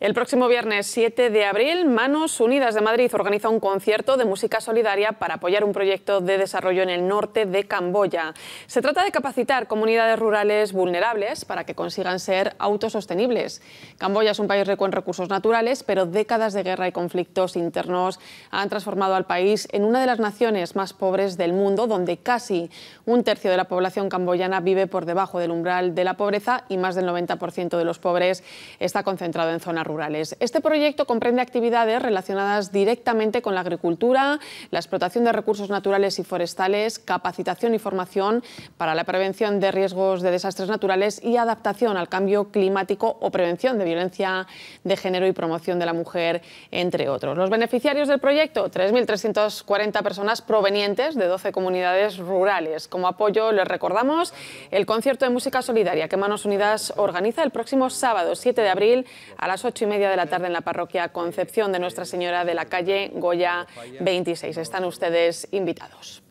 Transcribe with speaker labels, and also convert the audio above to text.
Speaker 1: El próximo viernes 7 de abril, Manos Unidas de Madrid organiza un concierto de música solidaria para apoyar un proyecto de desarrollo en el norte de Camboya. Se trata de capacitar comunidades rurales vulnerables para que consigan ser autosostenibles. Camboya es un país rico en recursos naturales, pero décadas de guerra y conflictos internos han transformado al país en una de las naciones más pobres del mundo, donde casi un tercio de la población camboyana vive por debajo del umbral de la pobreza y más del 90% de los pobres está concentrado en zonas rurales. Este proyecto comprende actividades relacionadas directamente con la agricultura, la explotación de recursos naturales y forestales, capacitación y formación para la prevención de riesgos de desastres naturales y adaptación al cambio climático o prevención de violencia de género y promoción de la mujer, entre otros. Los beneficiarios del proyecto, 3.340 personas provenientes de 12 comunidades rurales. Como apoyo les recordamos el concierto de música solidaria que Manos Unidas organiza el próximo sábado 7 de abril a las 8 y media de la tarde en la parroquia Concepción de Nuestra Señora de la calle Goya 26. Están ustedes invitados.